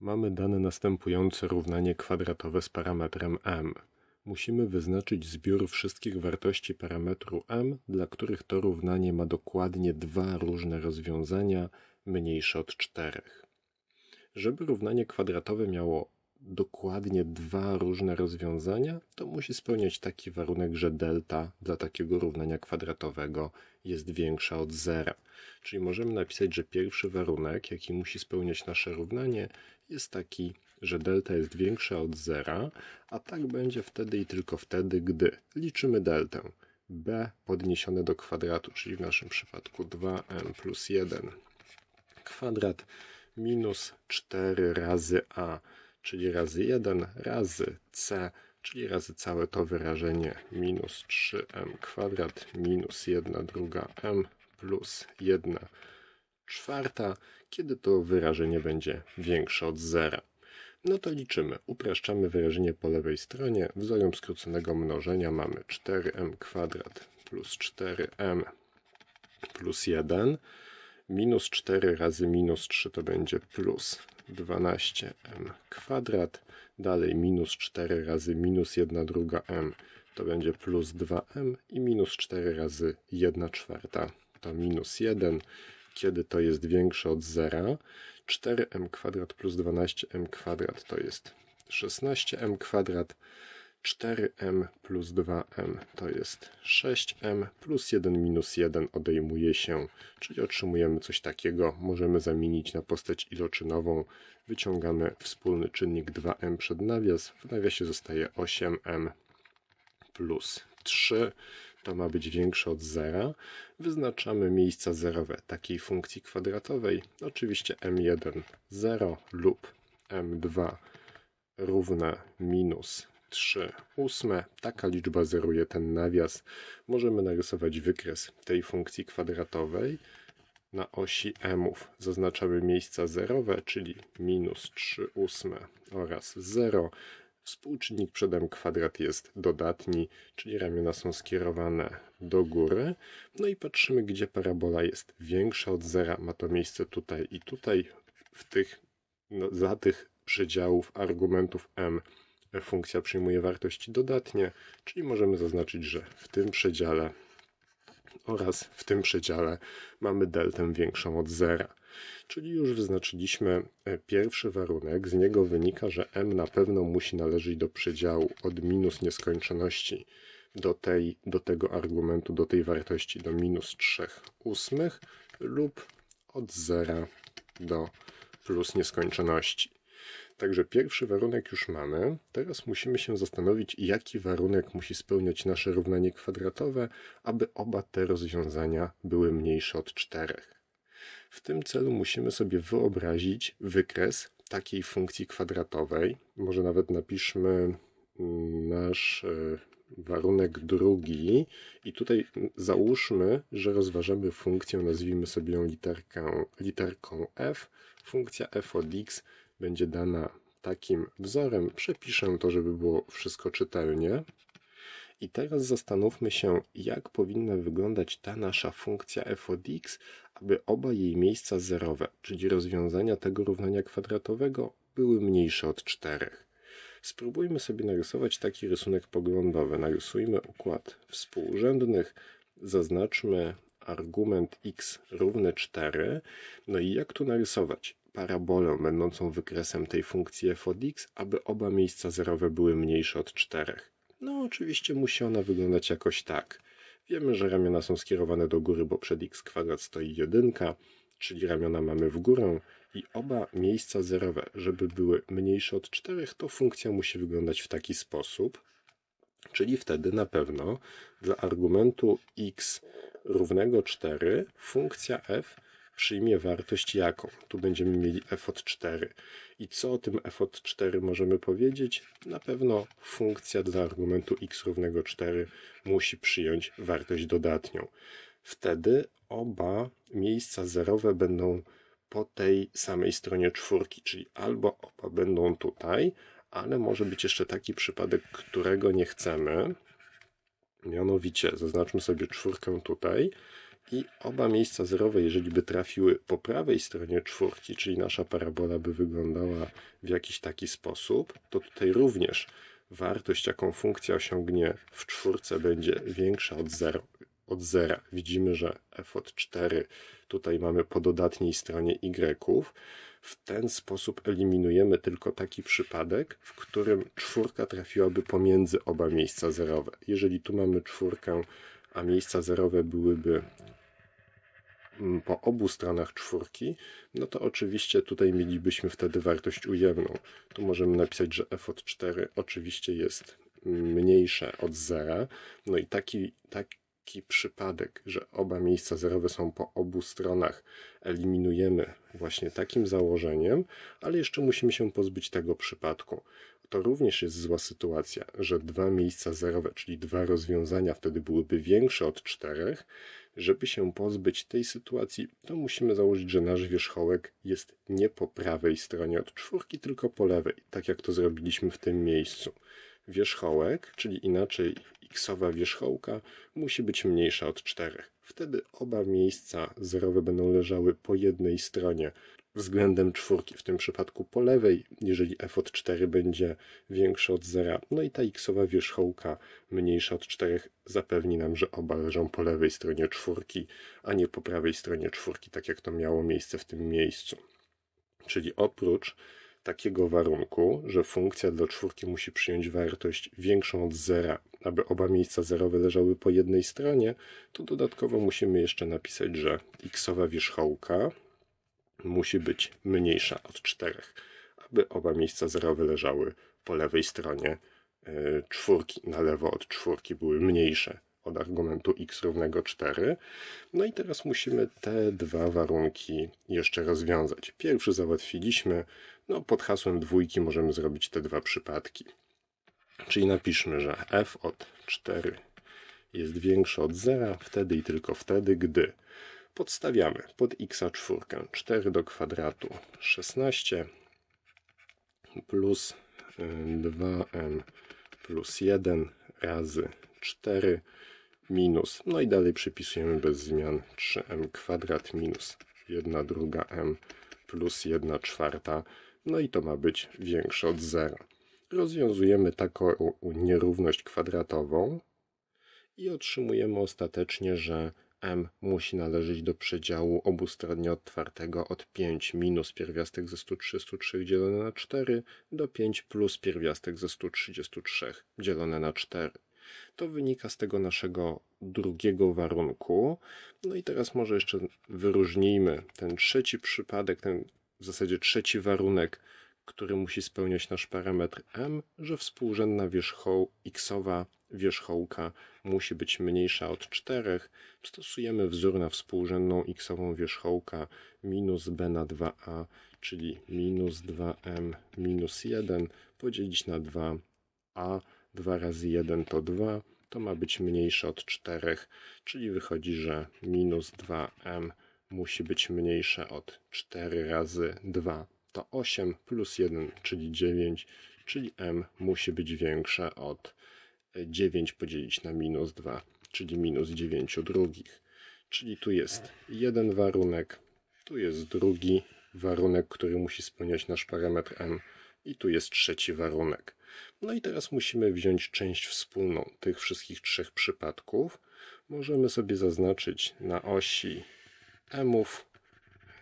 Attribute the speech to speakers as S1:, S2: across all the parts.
S1: Mamy dane następujące równanie kwadratowe z parametrem m. Musimy wyznaczyć zbiór wszystkich wartości parametru m, dla których to równanie ma dokładnie dwa różne rozwiązania mniejsze od czterech. Żeby równanie kwadratowe miało dokładnie dwa różne rozwiązania, to musi spełniać taki warunek, że delta dla takiego równania kwadratowego jest większa od zera. Czyli możemy napisać, że pierwszy warunek, jaki musi spełniać nasze równanie, jest taki, że delta jest większa od zera, a tak będzie wtedy i tylko wtedy, gdy liczymy deltę b podniesione do kwadratu, czyli w naszym przypadku 2m plus 1 kwadrat minus 4 razy a, czyli razy 1, razy c, czyli razy całe to wyrażenie minus 3m kwadrat minus 1 druga m plus 1 czwarta, kiedy to wyrażenie będzie większe od zera. No to liczymy. Upraszczamy wyrażenie po lewej stronie. Wzorem skróconego mnożenia mamy 4m kwadrat plus 4m plus 1 minus 4 razy minus 3 to będzie plus 12m kwadrat. Dalej minus 4 razy minus 1 druga m to będzie plus 2m i minus 4 razy 1 czwarta to minus 1 kiedy to jest większe od zera. 4 m kwadrat plus 12 m kwadrat to jest 16 m kwadrat. 4m plus 2m to jest 6m plus 1 minus 1 odejmuje się, czyli otrzymujemy coś takiego. Możemy zamienić na postać iloczynową. Wyciągamy wspólny czynnik 2m przed nawias. W nawiasie zostaje 8m plus 3 to ma być większe od zera, wyznaczamy miejsca zerowe takiej funkcji kwadratowej, oczywiście m1 0 lub m2 równe minus 3 ósme. Taka liczba zeruje ten nawias. Możemy narysować wykres tej funkcji kwadratowej. Na osi mów zaznaczamy miejsca zerowe, czyli minus 3 ósme oraz 0. Współczynnik przed kwadrat jest dodatni, czyli ramiona są skierowane do góry. No i patrzymy, gdzie parabola jest większa od zera. Ma to miejsce tutaj i tutaj, w tych, no, za tych przedziałów argumentów m funkcja przyjmuje wartości dodatnie, czyli możemy zaznaczyć, że w tym przedziale oraz w tym przedziale mamy deltę większą od zera. Czyli już wyznaczyliśmy e, pierwszy warunek. Z niego wynika, że m na pewno musi należeć do przedziału od minus nieskończoności do, tej, do tego argumentu, do tej wartości do minus 3 ósmych lub od 0 do plus nieskończoności. Także pierwszy warunek już mamy. Teraz musimy się zastanowić, jaki warunek musi spełniać nasze równanie kwadratowe, aby oba te rozwiązania były mniejsze od czterech. W tym celu musimy sobie wyobrazić wykres takiej funkcji kwadratowej. Może nawet napiszmy mm, nasz e, warunek drugi i tutaj załóżmy, że rozważamy funkcję, nazwijmy sobie ją literką f. Funkcja f od x będzie dana takim wzorem. Przepiszę to, żeby było wszystko czytelnie. I teraz zastanówmy się, jak powinna wyglądać ta nasza funkcja f od x, aby oba jej miejsca zerowe, czyli rozwiązania tego równania kwadratowego, były mniejsze od czterech. Spróbujmy sobie narysować taki rysunek poglądowy. Narysujmy układ współrzędnych, zaznaczmy argument x równy 4. No i jak tu narysować? Parabolę będącą wykresem tej funkcji f od x, aby oba miejsca zerowe były mniejsze od 4. No oczywiście musi ona wyglądać jakoś tak. Wiemy, że ramiona są skierowane do góry, bo przed x kwadrat stoi jedynka, czyli ramiona mamy w górę i oba miejsca zerowe, żeby były mniejsze od czterech, to funkcja musi wyglądać w taki sposób. Czyli wtedy na pewno dla argumentu x równego 4 funkcja f przyjmie wartość jaką. Tu będziemy mieli f od 4. I co o tym f od 4 możemy powiedzieć? Na pewno funkcja dla argumentu x równego 4 musi przyjąć wartość dodatnią. Wtedy oba miejsca zerowe będą po tej samej stronie czwórki, czyli albo oba będą tutaj, ale może być jeszcze taki przypadek, którego nie chcemy. Mianowicie zaznaczmy sobie czwórkę tutaj i oba miejsca zerowe, jeżeli by trafiły po prawej stronie czwórki, czyli nasza parabola by wyglądała w jakiś taki sposób, to tutaj również wartość, jaką funkcja osiągnie w czwórce, będzie większa od, zero, od zera. Widzimy, że f od 4 tutaj mamy po dodatniej stronie y. W ten sposób eliminujemy tylko taki przypadek, w którym czwórka trafiłaby pomiędzy oba miejsca zerowe. Jeżeli tu mamy czwórkę, a miejsca zerowe byłyby po obu stronach czwórki, no to oczywiście tutaj mielibyśmy wtedy wartość ujemną. Tu możemy napisać, że f od 4 oczywiście jest mniejsze od zera. No i taki, taki przypadek, że oba miejsca zerowe są po obu stronach, eliminujemy właśnie takim założeniem, ale jeszcze musimy się pozbyć tego przypadku to również jest zła sytuacja, że dwa miejsca zerowe, czyli dwa rozwiązania wtedy byłyby większe od czterech, żeby się pozbyć tej sytuacji, to musimy założyć, że nasz wierzchołek jest nie po prawej stronie od czwórki, tylko po lewej, tak jak to zrobiliśmy w tym miejscu. Wierzchołek, czyli inaczej xowa wierzchołka, musi być mniejsza od czterech. Wtedy oba miejsca zerowe będą leżały po jednej stronie względem czwórki, w tym przypadku po lewej, jeżeli f od 4 będzie większe od 0, no i ta xowa wierzchołka mniejsza od 4 zapewni nam, że oba leżą po lewej stronie czwórki, a nie po prawej stronie czwórki, tak jak to miało miejsce w tym miejscu. Czyli oprócz takiego warunku, że funkcja dla czwórki musi przyjąć wartość większą od zera, aby oba miejsca zerowe leżały po jednej stronie, to dodatkowo musimy jeszcze napisać, że xowa wierzchołka musi być mniejsza od czterech, aby oba miejsca zerowe leżały po lewej stronie e, czwórki, na lewo od czwórki były mniejsze od argumentu x równego 4. No i teraz musimy te dwa warunki jeszcze rozwiązać. Pierwszy załatwiliśmy, no pod hasłem dwójki możemy zrobić te dwa przypadki. Czyli napiszmy, że f od 4 jest większe od 0, wtedy i tylko wtedy, gdy podstawiamy pod x czwórkę 4 do kwadratu 16 plus 2m y, plus 1 razy 4 minus, no i dalej przypisujemy bez zmian 3m kwadrat minus 1 druga m plus 1 czwarta, no i to ma być większe od zera. Rozwiązujemy taką nierówność kwadratową i otrzymujemy ostatecznie, że m musi należeć do przedziału obustronnie otwartego od 5 minus pierwiastek ze 133 dzielone na 4 do 5 plus pierwiastek ze 133 dzielone na 4. To wynika z tego naszego drugiego warunku. No i teraz może jeszcze wyróżnijmy ten trzeci przypadek, ten w zasadzie trzeci warunek, który musi spełniać nasz parametr m, że współrzędna wierzchoł xowa wierzchołka musi być mniejsza od 4. Stosujemy wzór na współrzędną xową wierzchołka minus b na 2a, czyli minus 2m minus 1 podzielić na 2a, 2 razy 1 to 2, to ma być mniejsze od 4, czyli wychodzi, że minus 2m musi być mniejsze od 4 razy 2 to 8 plus 1, czyli 9, czyli m musi być większe od 9 podzielić na minus 2, czyli minus 9 drugich. Czyli tu jest jeden warunek, tu jest drugi warunek, który musi spełniać nasz parametr m i tu jest trzeci warunek. No i teraz musimy wziąć część wspólną tych wszystkich trzech przypadków. Możemy sobie zaznaczyć na osi mów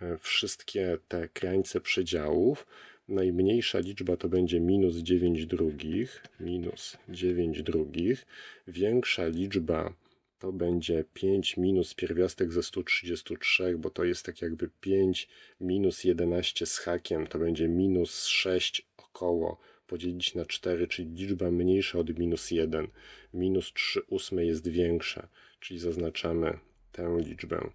S1: e, wszystkie te krańce przedziałów, najmniejsza liczba to będzie minus 9 drugich, minus 9 drugich, większa liczba to będzie 5 minus pierwiastek ze 133, bo to jest tak jakby 5 minus 11 z hakiem, to będzie minus 6 około podzielić na 4, czyli liczba mniejsza od minus 1. Minus 3 ósme jest większa, czyli zaznaczamy tę liczbę.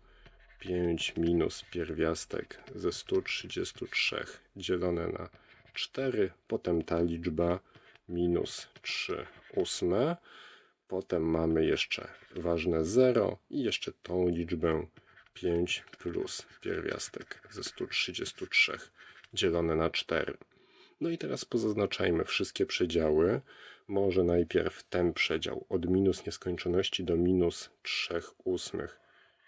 S1: 5 minus pierwiastek ze 133 dzielone na 4, potem ta liczba minus 3 ósme, potem mamy jeszcze ważne 0 i jeszcze tą liczbę 5 plus pierwiastek ze 133 dzielone na 4. No i teraz pozaznaczajmy wszystkie przedziały. Może najpierw ten przedział od minus nieskończoności do minus 3 ósmych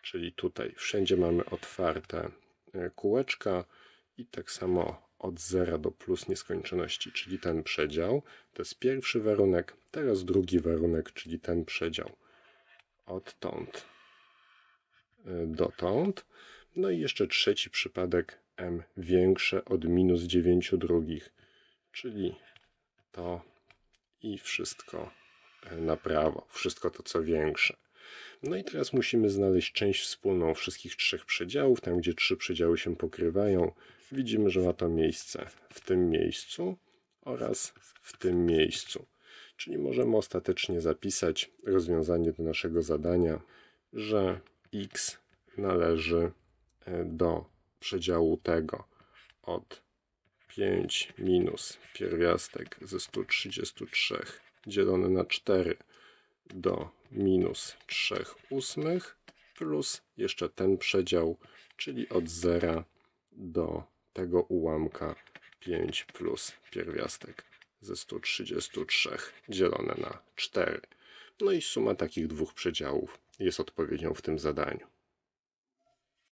S1: czyli tutaj wszędzie mamy otwarte e, kółeczka i tak samo od 0 do plus nieskończoności, czyli ten przedział. To jest pierwszy warunek, teraz drugi warunek, czyli ten przedział. Odtąd e, dotąd. No i jeszcze trzeci przypadek m większe od minus 9 drugich, czyli to i wszystko e, na prawo, wszystko to co większe. No i teraz musimy znaleźć część wspólną wszystkich trzech przedziałów, tam gdzie trzy przedziały się pokrywają. Widzimy, że ma to miejsce w tym miejscu oraz w tym miejscu. Czyli możemy ostatecznie zapisać rozwiązanie do naszego zadania, że x należy e, do przedziału tego od 5 minus pierwiastek ze 133 dzielone na 4 do minus 3 ósmych plus jeszcze ten przedział, czyli od 0 do tego ułamka 5 plus pierwiastek ze 133 dzielone na 4. No i suma takich dwóch przedziałów jest odpowiedzią w tym zadaniu.